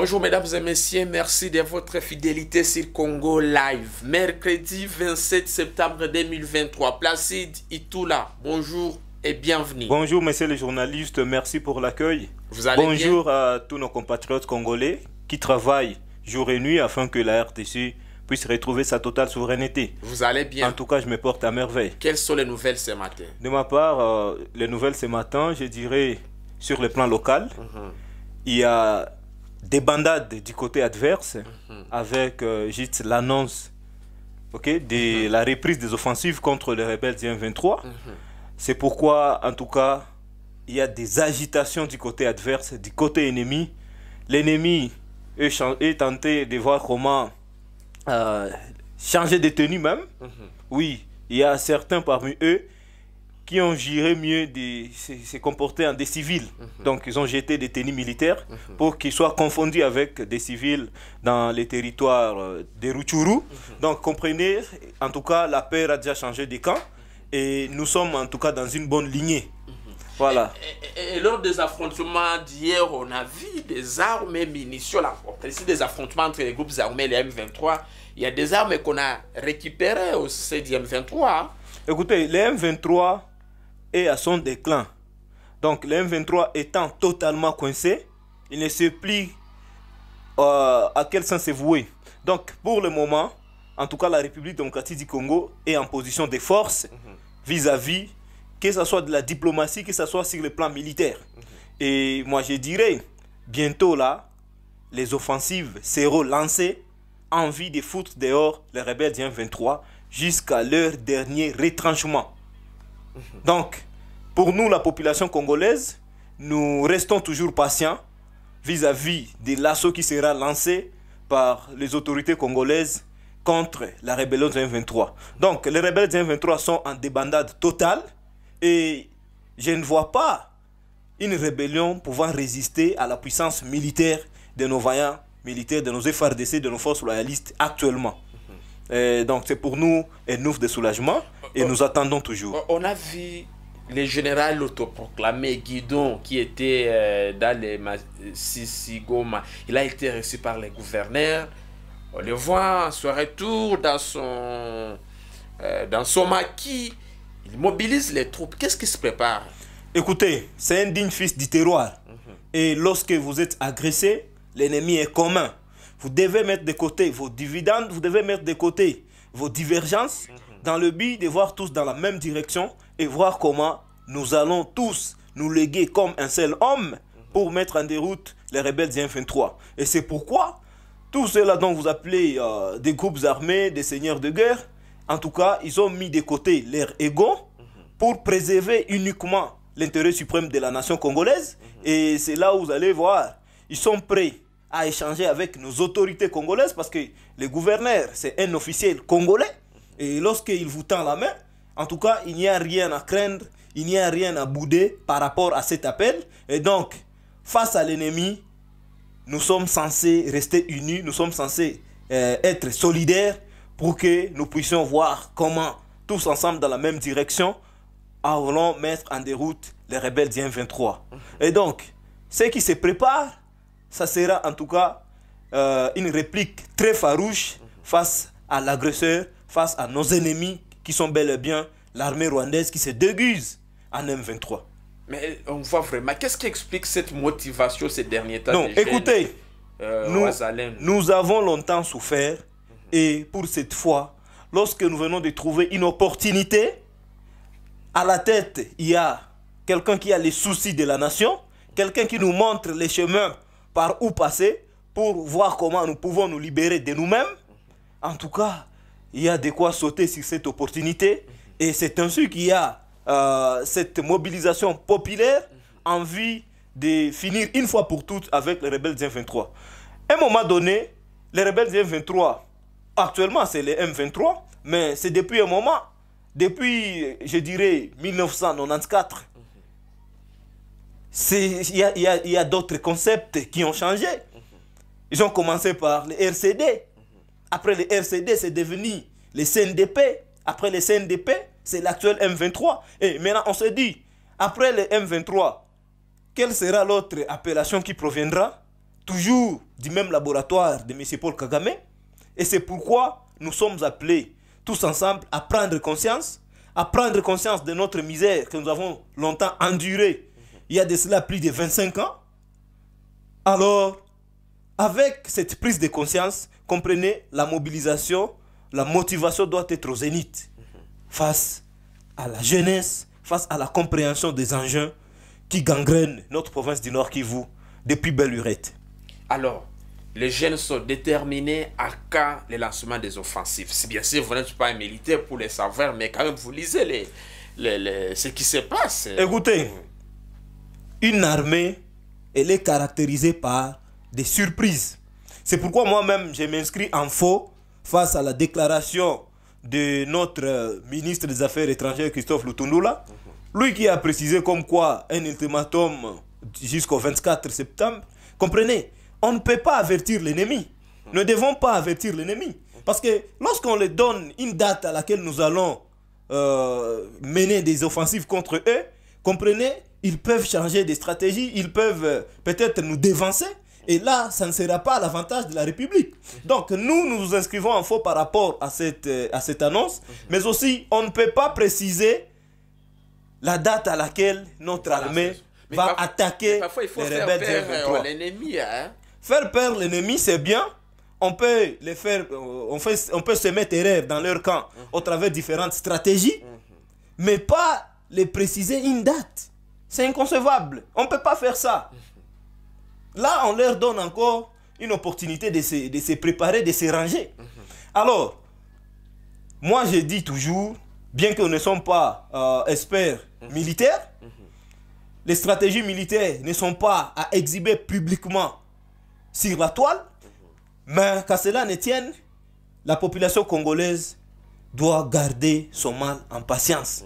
Bonjour mesdames et messieurs, merci de votre fidélité sur Congo Live. Mercredi 27 septembre 2023, Placide Itoula, bonjour et bienvenue. Bonjour messieurs les journalistes, merci pour l'accueil. Vous allez Bonjour à tous nos compatriotes congolais qui travaillent jour et nuit afin que la RTC puisse retrouver sa totale souveraineté. Vous allez bien. En tout cas, je me porte à merveille. Quelles sont les nouvelles ce matin De ma part, euh, les nouvelles ce matin, je dirais sur le plan local, mhm. il y a des bandades du côté adverse mhm. avec euh, juste l'annonce ok, de mhm. la reprise des offensives contre les rebelles du 23 mhm. C'est pourquoi, en tout cas, il y a des agitations du côté adverse, du côté ennemi. L'ennemi est, tenté de voir comment euh, changer de tenue même. Oui, il y a certains parmi eux qui ont géré mieux de se, comporter en des civils. Mhm. Donc, ils ont jeté des tenues militaires mhm. pour qu'ils soient confondus avec des civils dans les territoires euh, des Ruchuru. Mhm. Donc, comprenez, en tout cas, la paix a déjà changé de camp et nous sommes en tout cas dans une bonne lignée. Voilà. Et, lors des affrontements d'hier, on a vu des armes et munitions. la ici, des affrontements entre les groupes armés les M23. Il y a des armes qu'on a récupérées au CDM23. Hein. Écoutez, les M23, et à son déclin. Donc le M23 étant totalement coincé, il ne sait plus euh, à quel sens se vouer. Donc pour le moment, en tout cas la République démocratique du Congo est en position de force mhm. vis-à-vis, que ce soit de la diplomatie, que ce soit sur le plan militaire. Mhm. Et moi je dirais, bientôt là, les offensives seront lancées en vue de foutre dehors les rebelles du M23 jusqu'à leur dernier retranchement. Donc, pour nous, la population congolaise, nous restons toujours patients vis-à-vis de l'assaut qui sera lancé par les autorités congolaises contre la rébellion 23 Donc, les rebelles 23 sont en débandade totale et je ne vois pas une rébellion pouvant résister à la puissance militaire de nos vaillants militaires, de nos FRDC, de nos forces loyalistes actuellement. Mhm. donc, c'est pour nous un ouf de soulagement. Et oh, nous attendons toujours. Oh, on a vu le général autoproclamé Guidon qui était euh, dans les Sissigoma. Il a été reçu par les gouverneurs. On le voit sur retour dans son, euh, dans son maquis. Il mobilise les troupes. Qu'est-ce qui se prépare Écoutez, c'est un digne fils du terroir. Mhm. Et lorsque vous êtes agressé, l'ennemi est commun. Vous devez mettre de côté vos dividendes, vous devez mettre de côté vos divergences. Mhm dans le but de voir tous dans la même direction et voir comment nous allons tous nous léguer comme un seul homme pour mettre en déroute les rebelles M23. Et c'est pourquoi tous ceux-là dont vous appelez euh, des groupes armés, des seigneurs de guerre, en tout cas, ils ont mis de côté leur ego pour préserver uniquement l'intérêt suprême de la nation congolaise. Et c'est là où vous allez voir, ils sont prêts à échanger avec nos autorités congolaises parce que le gouverneur, c'est un officiel congolais et lorsqu'il vous tend la main, en tout cas, il n'y a rien à craindre, il n'y a rien à bouder par rapport à cet appel. Et donc, face à l'ennemi, nous sommes censés rester unis, nous sommes censés euh, être solidaires pour que nous puissions voir comment, tous ensemble dans la même direction, allons mettre en déroute les rebelles dim 23. Mhm. Et donc, ce qui se prépare, ça sera en tout cas euh, une réplique très farouche mhm. face à l'agresseur face à nos ennemis qui sont bel et bien l'armée rwandaise qui se déguise en M23. Mais euh, on voit vraiment, qu'est-ce qui explique cette motivation ces derniers temps Non, écoutez, euh, nous, nous, avons longtemps souffert et pour cette fois, lorsque nous venons de trouver une opportunité, à la tête, il y a quelqu'un qui a les soucis de la nation, quelqu'un qui nous montre les chemins par où passer pour voir comment nous pouvons nous libérer de nous-mêmes. En tout cas, il y a de quoi sauter sur cette opportunité. Et c'est ainsi qu'il y a euh, cette mobilisation populaire en vue de finir une fois pour toutes avec les rebelles M23. À un moment donné, les rebelles M23, actuellement c'est les M23, mais c'est depuis un moment, depuis, je dirais, 1994. Il y a d'autres concepts qui ont changé. Ils ont commencé par les RCD, après le RCD, c'est devenu le CNDP. Après le CNDP, c'est l'actuel M23. Et maintenant, on se dit, après le M23, quelle sera l'autre appellation qui proviendra Toujours du même laboratoire de M. Paul Kagame. Et c'est pourquoi nous sommes appelés tous ensemble à prendre conscience, à prendre conscience de notre misère que nous avons longtemps endurée il y a de cela plus de 25 ans. Alors, avec cette prise de conscience, comprenez, la mobilisation, la motivation doit être au zénith face à la jeunesse, face à la compréhension des engins qui gangrènent notre province du Nord Kivu depuis Bellurette. Alors, les jeunes sont déterminés à cas le lancement des offensives. Si bien sûr, vous n'êtes pas un militaire pour les savoir, mais quand même, vous lisez ce qui se passe. Écoutez, une armée, elle est caractérisée par des surprises. C'est pourquoi moi-même, je m'inscris en faux face à la déclaration de notre euh, ministre des Affaires étrangères, Christophe Lutundula, lui qui a précisé comme quoi un ultimatum jusqu'au 24 septembre. Comprenez, on ne peut pas avertir l'ennemi. Nous Ne devons pas avertir l'ennemi. Parce que lorsqu'on leur donne une date à laquelle nous allons euh, mener des offensives contre eux, comprenez, ils peuvent changer de stratégie, ils peuvent euh, peut-être nous dévancer. Et là, ça ne sera pas à l'avantage de la République. Donc nous, nous nous inscrivons en faux par rapport à cette, euh, à cette annonce, mais aussi on ne peut pas préciser la date à laquelle notre armée va attaquer parfois, il faut les faire rebelles peur euh, l'ennemi. Hein. Faire peur l'ennemi, c'est bien. On peut les faire, euh, on, fait, on peut se mettre rêves dans leur camp mhm. au travers de différentes stratégies, mhm. mais pas les préciser une date. C'est inconcevable. On ne peut pas faire ça. Mhm. Là, on leur donne encore une opportunité de se, préparer, de se ranger. Mhm. Alors, moi, je dis toujours, bien que nous ne sommes pas euh, experts mhm. militaires, mhm. les stratégies militaires ne sont pas à exhiber publiquement sur la toile, mais quand cela ne tienne, la population congolaise doit garder son mal en patience.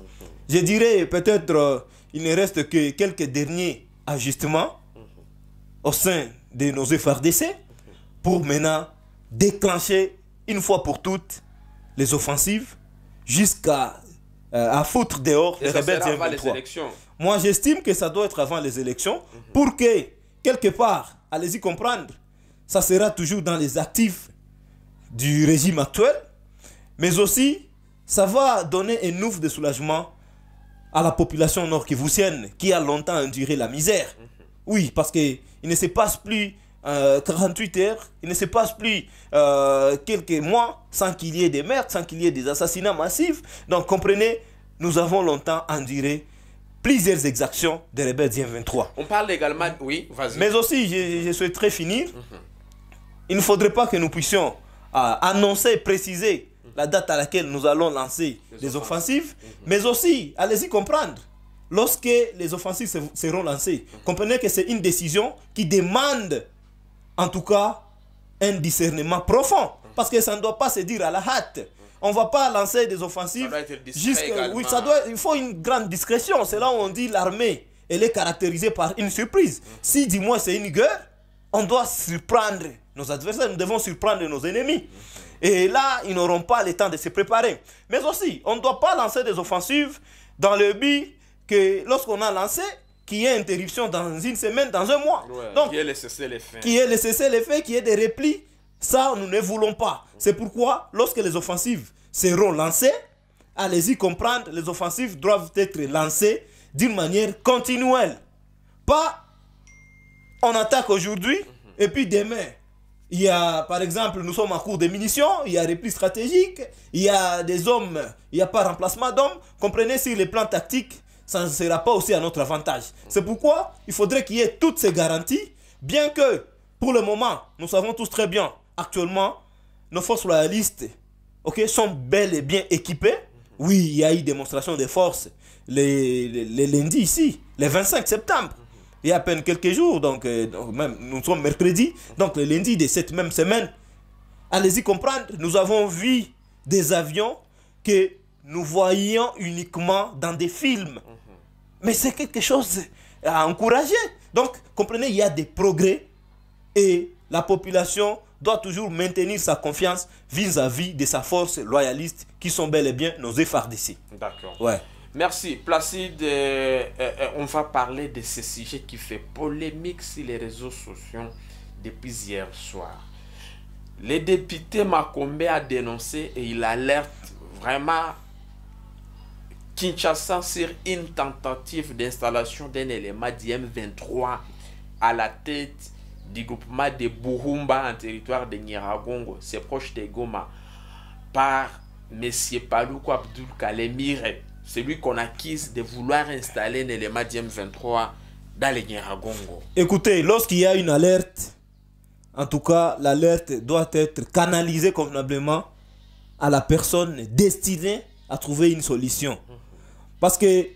Je dirais peut-être euh, il ne reste que quelques derniers ajustements au sein de nos FRDC pour maintenant déclencher une fois pour toutes les offensives jusqu'à euh, à foutre dehors les rebelles élections. Moi, j'estime que ça doit être avant les élections mhm. pour que, quelque part, allez-y comprendre, ça sera toujours dans les actifs du régime actuel, mais aussi, ça va donner un ouf de soulagement à la population nord-kivusienne qui a longtemps enduré la misère. Mhm. Oui, parce qu'il ne se passe plus 48 euh, heures, il ne se passe plus euh, quelques mois sans qu'il y ait des meurtres, sans qu'il y ait des assassinats massifs. Donc comprenez, nous avons longtemps enduré plusieurs exactions des rebelles 23 On parle également, oui, vas-y. Mais aussi, je, souhaiterais finir. Mhm. Il ne faudrait pas que nous puissions euh, annoncer, préciser la date à laquelle nous allons lancer les, offensives, mhm. mais aussi, allez-y comprendre lorsque les offensives seront lancées. Comprenez que c'est une décision qui demande, en tout cas, un discernement profond. Parce que ça ne doit pas se dire à la hâte. On ne va pas lancer des offensives. jusqu'à oui, ça doit, il faut une grande discrétion. C'est là où on dit l'armée, elle est caractérisée par une surprise. Si, dis-moi, c'est une guerre, on doit surprendre nos adversaires. Nous devons surprendre nos ennemis. Et là, ils n'auront pas le temps de se préparer. Mais aussi, on ne doit pas lancer des offensives dans le but que lorsqu'on a lancé, qu'il y ait interruption dans une semaine, dans un mois. Donc, qui est le cessez les faits. Qui est le des replis. Ça, nous ne voulons pas. C'est pourquoi, lorsque les offensives seront lancées, allez-y comprendre, les offensives doivent être lancées d'une manière continuelle. Pas on attaque aujourd'hui et puis demain. Il y a, par exemple, nous sommes en cours de munitions, il y a repli stratégique, il y a des hommes, il n'y a pas remplacement d'hommes. Comprenez, sur les plans tactiques, ça ne sera pas aussi à notre avantage. C'est pourquoi il faudrait qu'il y ait toutes ces garanties, bien que pour le moment, nous savons tous très bien, actuellement, nos forces loyalistes ok, sont bel et bien équipées. Oui, il y a eu démonstration des forces les, les, lundis ici, le 25 septembre. Il y a à peine quelques jours, donc euh, même, nous sommes mercredi, donc le lundi de cette même semaine. Allez-y comprendre, nous avons vu des avions que nous voyons uniquement dans des films. Mhm. Mais c'est quelque chose à encourager. Donc, comprenez, il y a des progrès et la population doit toujours maintenir sa confiance vis-à-vis de sa force loyaliste qui sont bel et bien nos effards D'accord. Ouais. Merci. Placide, euh, euh, on va parler de ce sujet qui fait polémique sur les réseaux sociaux depuis hier soir. Le député Macombe a dénoncé et il alerte vraiment Kinshasa sur une tentative d'installation d'un élément d'IM-23 à la tête du groupement de Burumba en territoire de Nyiragongo, c'est proche de Goma, par M. Paloukou Abdul Kalemire, celui qu'on acquise de vouloir installer un élément d'IM-23 dans le Nyiragongo. Écoutez, lorsqu'il y a une alerte, en tout cas, l'alerte doit être canalisée convenablement à la personne destinée à trouver une solution. Parce que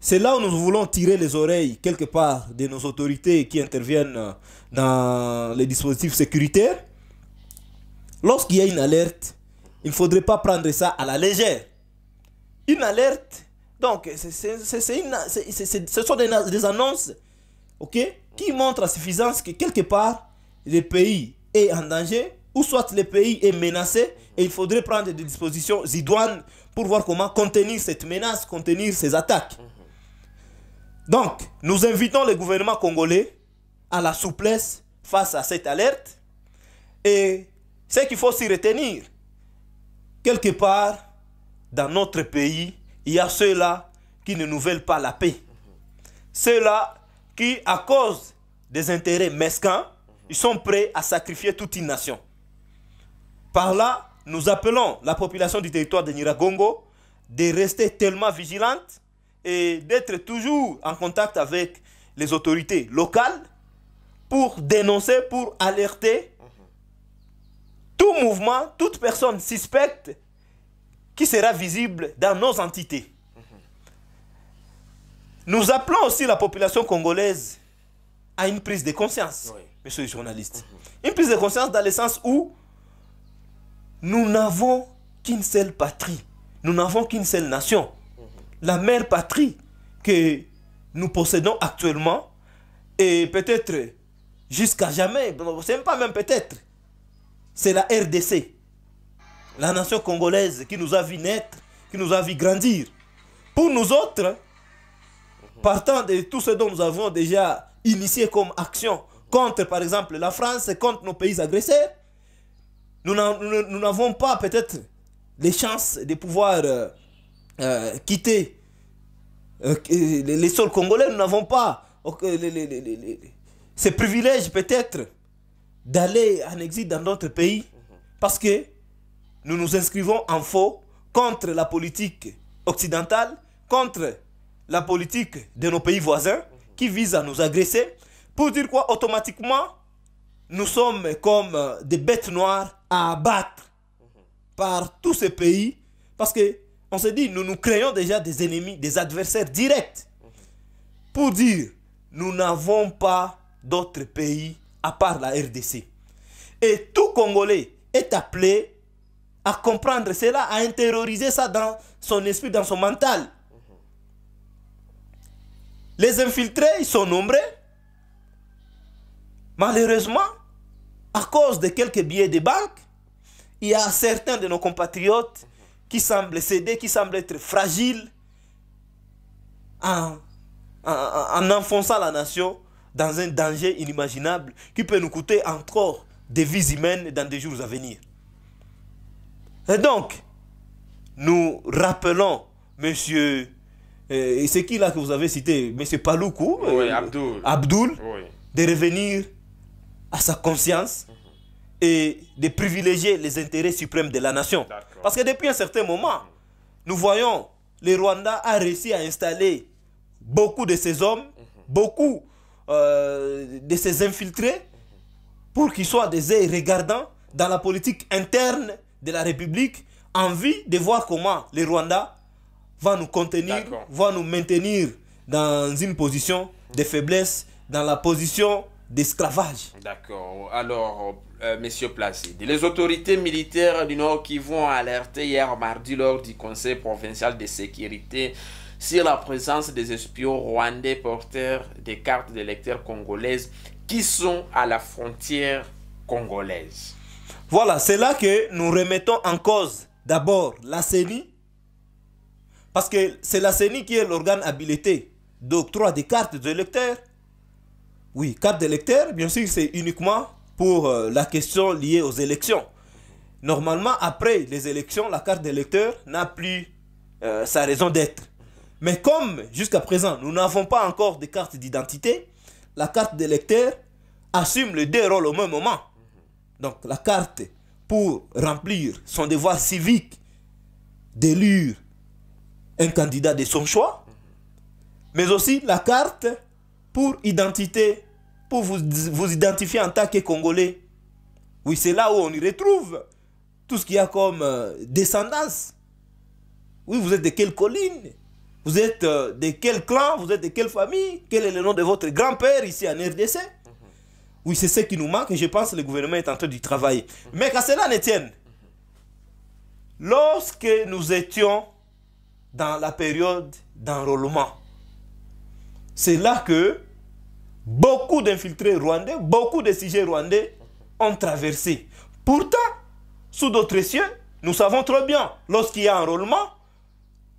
c'est là où nous voulons tirer les oreilles, quelque part, de nos autorités qui interviennent dans les dispositifs sécuritaires. Lorsqu'il y a une alerte, il ne faudrait pas prendre ça à la légère. Une alerte, donc, ce sont des, annonces qui montrent à suffisance que quelque part, le pays est en danger ou soit le pays est menacé et il faudrait prendre des dispositions idoines pour voir comment contenir cette menace, contenir ces attaques. Mhm. Donc, nous invitons le gouvernement congolais à la souplesse face à cette alerte. Et ce qu'il faut s'y retenir, quelque part, dans notre pays, il y a ceux-là qui ne nous veulent pas la paix. Mhm. Ceux-là qui, à cause des intérêts mesquins, ils sont prêts à sacrifier toute une nation. Par là, nous appelons la population du territoire de Niragongo de rester tellement vigilante et d'être toujours en contact avec les autorités locales pour dénoncer, pour alerter tout mouvement, toute personne suspecte qui sera visible dans nos entités. Nous appelons aussi la population congolaise à une prise de conscience, monsieur le journaliste. Une prise de conscience dans le sens où nous n'avons qu'une seule patrie, nous n'avons qu'une seule nation. La mère patrie que nous possédons actuellement et peut-être jusqu'à jamais, c'est même pas même peut-être, c'est la RDC, la nation congolaise qui nous a vu naître, qui nous a vu grandir. Pour nous autres, partant de tout ce dont nous avons déjà initié comme action contre par exemple la France, contre nos pays agresseurs, nous n'avons pas peut-être les chances de pouvoir quitter les sols euh, euh, euh, congolais. Nous n'avons pas ces privilèges peut-être d'aller en exil dans d'autres pays parce que nous nous inscrivons en faux contre la politique occidentale, contre la politique de nos pays voisins qui vise à nous agresser pour dire quoi automatiquement nous sommes comme des bêtes noires à abattre par tous ces pays parce que on se dit nous nous créons déjà des ennemis, des adversaires directs pour dire nous n'avons pas d'autres pays à part la RDC. Et tout Congolais est appelé à comprendre cela, à intérioriser ça dans son esprit, dans son mental. Les infiltrés, ils sont nombreux. Malheureusement, à cause de quelques billets de banque, il y a certains de nos compatriotes qui semblent céder, qui semblent être fragiles en, enfonçant la nation dans un danger inimaginable qui peut nous coûter encore des vies humaines dans des jours à venir. Et donc, nous rappelons, monsieur, euh, et c'est qui là que vous avez cité, monsieur Paloukou, euh, Abdoul, Abdoul de revenir à sa conscience et de privilégier les intérêts suprêmes de la nation. Parce que depuis un certain moment, nous voyons, le Rwanda a réussi à installer beaucoup de ses hommes, mhm. beaucoup euh, de ses infiltrés, pour qu'ils soient des ailes regardants dans la politique interne de la République, envie de voir comment le Rwanda va nous contenir, va nous maintenir dans une position de faiblesse, dans la position d'esclavage. D'accord. Alors, M. Euh, Monsieur Placide, les autorités militaires du Nord qui vont alerter hier mardi lors du Conseil provincial de sécurité sur la présence des espions rwandais porteurs des cartes d'électeurs congolaises qui sont à la frontière congolaise. Voilà, c'est là que nous remettons en cause d'abord la CENI, parce que c'est la CENI qui est l'organe habilité d'octroi des cartes de lecteurs, oui, carte d'électeur, bien sûr, c'est uniquement pour euh, la question liée aux élections. Normalement, après les élections, la carte d'électeur n'a plus euh, sa raison d'être. Mais comme jusqu'à présent, nous n'avons pas encore de carte d'identité, la carte d'électeur assume les deux rôles au même moment. Donc la carte pour remplir son devoir civique d'élire un candidat de son choix, mais aussi la carte pour identité pour vous, vous identifier en tant que Congolais. Oui, c'est là où on y retrouve tout ce qu'il y a comme euh, descendance. Oui, vous êtes de quelle colline Vous êtes euh, de quel clan Vous êtes de quelle famille Quel est le nom de votre grand-père ici en RDC Oui, c'est ce qui nous manque et je pense que le gouvernement est en train de travailler. Mais qu'à cela ne tienne, lorsque nous étions dans la période d'enrôlement, c'est là que Beaucoup d'infiltrés rwandais, beaucoup de sujets rwandais ont traversé. Pourtant, sous d'autres cieux, nous savons trop bien, lorsqu'il y a un enrôlement,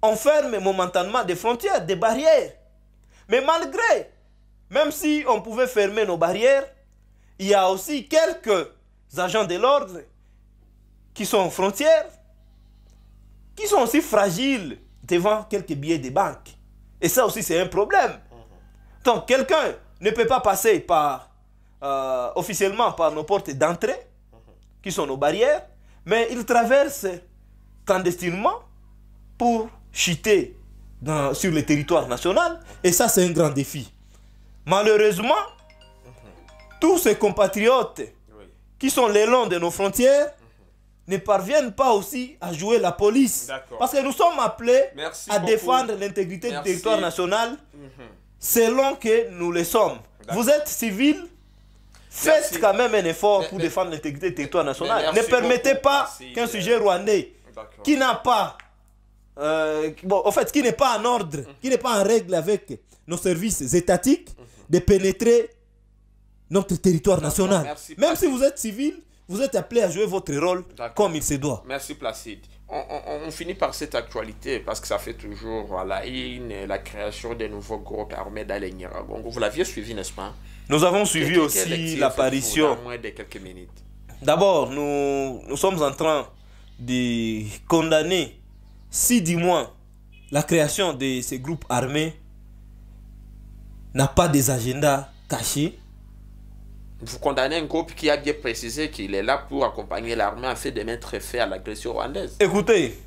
on ferme momentanément des frontières, des barrières. Mais malgré, même si on pouvait fermer nos barrières, il y a aussi quelques agents de l'ordre qui sont aux frontières, qui sont aussi fragiles devant quelques billets de banque. Et ça aussi, c'est un problème. Donc, quelqu'un ne peut pas passer par, euh, officiellement par nos portes d'entrée, qui sont nos barrières, mais il traverse clandestinement pour chiter sur le territoire national. Et ça, c'est un grand défi. Malheureusement, tous ces compatriotes qui sont les longs de nos frontières ne parviennent pas aussi à jouer la police. Parce que nous sommes appelés à défendre l'intégrité du territoire national. Mhm selon que nous le sommes. Vous êtes civil, faites quand même un effort pour défendre l'intégrité du territoire national. Ne permettez pas qu'un euh, sujet rwandais qui n'a pas, euh, bon, en fait, qui n'est pas en ordre, mm. qui n'est pas en règle avec nos services étatiques, mm-hmm. de pénétrer notre territoire national. Même si vous êtes civil, vous êtes appelé à jouer votre rôle comme il se doit. Merci Placide on, finit par cette actualité parce que ça fait toujours la la création des nouveaux groupes armés Bon, Vous l'aviez suivi, n'est-ce pas Nous avons suivi aussi l'apparition. de quelques minutes. D'abord, nous, nous sommes en train de condamner, si du moins la création de ces groupes armés n'a pas des agendas cachés, vous condamnez un groupe qui a bien précisé qu'il est là pour accompagner l'armée afin de mettre effet à l'agression rwandaise. Écoutez,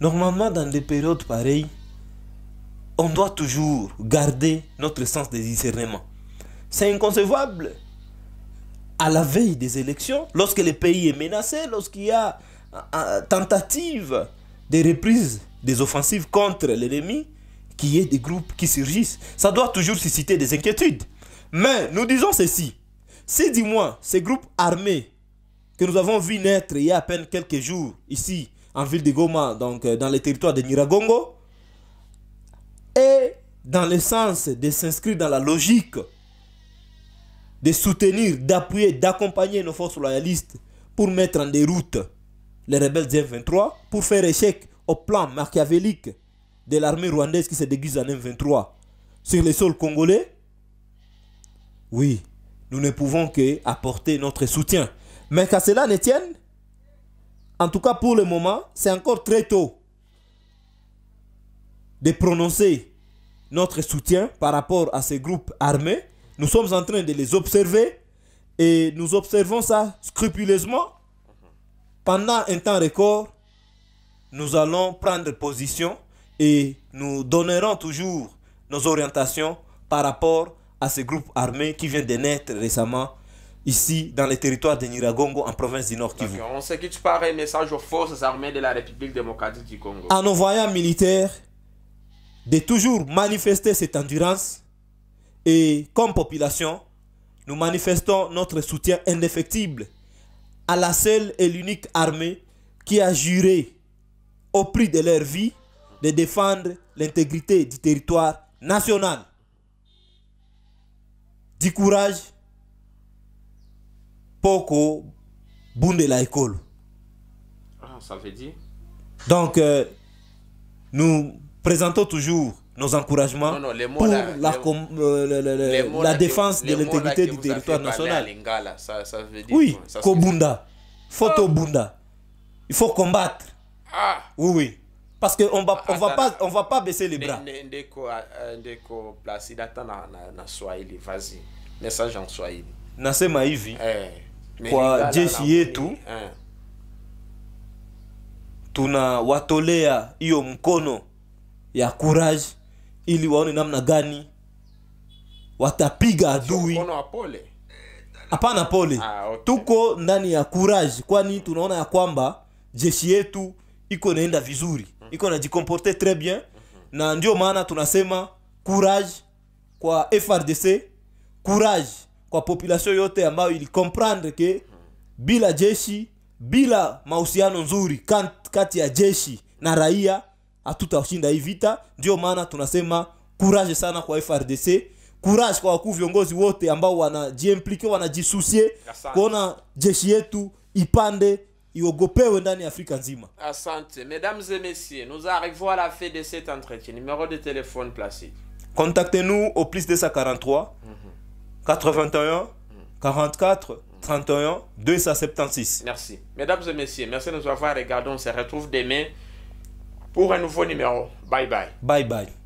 normalement dans des périodes pareilles, on doit toujours garder notre sens des discernements. C'est inconcevable. À la veille des élections, lorsque le pays est menacé, lorsqu'il y a euh, euh, tentative de reprise des offensives contre l'ennemi, qu'il y ait des groupes qui surgissent. Ça doit toujours susciter des inquiétudes. Mais nous disons ceci. Si, dis-moi, ces groupes armés que nous avons vu naître il y a à peine quelques jours ici, en ville de Goma, donc euh, dans les territoires de Niragongo, est dans le sens de s'inscrire dans la logique de soutenir, d'appuyer, d'accompagner nos forces loyalistes pour mettre en déroute les rebelles du M23, pour faire échec au plan machiavélique de l'armée rwandaise qui se déguise en M23 sur les sols congolais. Oui, nous ne pouvons que apporter notre soutien. Mais qu'à cela ne tienne, en tout cas pour le moment, c'est encore très tôt de prononcer notre soutien par rapport à ces groupes armés. Nous sommes en train de les observer et nous observons ça scrupuleusement. Pendant un temps record, nous allons prendre position et nous donnerons toujours nos orientations par rapport à ce groupe armé qui vient de naître récemment ici dans les territoires de Niragongo en province du Nord Kivu. On sait que tu parles un message aux forces armées de la République démocratique du Congo. En envoyant militaires de toujours manifester cette endurance et comme population, nous manifestons notre soutien indéfectible à la seule et l'unique armée qui a juré au prix de leur vie de défendre l'intégrité du territoire national du courage pour bunde la école ah ça veut dire donc euh, nous présentons toujours nos encouragements pour la, défense de l'intégrité du territoire national. ça, veut dire oui, Kobunda. Faut Bunda. Il faut combattre. Ah. Oui, oui. parce que on va on va pas on va pas baisser les bras ndeko euh, ndeko placidata na na swahili vas-y message en swahili nasema hivi eh, kwa jeshi yetu eh. tunawatolea hiyo mkono ya courage ili waone namna gani watapiga adui hapana pole ah, okay. tuko ndani ya courage kwani tunaona ya kwamba jeshi yetu iko naenda vizuri iko najikomporte tres bien mm-hmm. na ndio maana tunasema courage kwa frdc courage kwa population yote ambayo ilikomprendre ke bila jeshi bila mahusiano nzuri kati ya jeshi na raia hatutashinda hii vita ndio maana tunasema courage sana kwa frdc courage kwa wakuu viongozi wote ambao wanajiimplike wanajisusie kuona jeshi yetu ipande iogopewe ndani Afrika nzima. Mesdames et messieurs, nous arrivons à la fin de cet entretien. Numéro de téléphone placé. Contactez-nous au plus 243 81 44 31 276. Merci. Mesdames et messieurs, merci de nous avoir regardé. On se retrouve demain pour un nouveau numéro. Bye bye. Bye bye.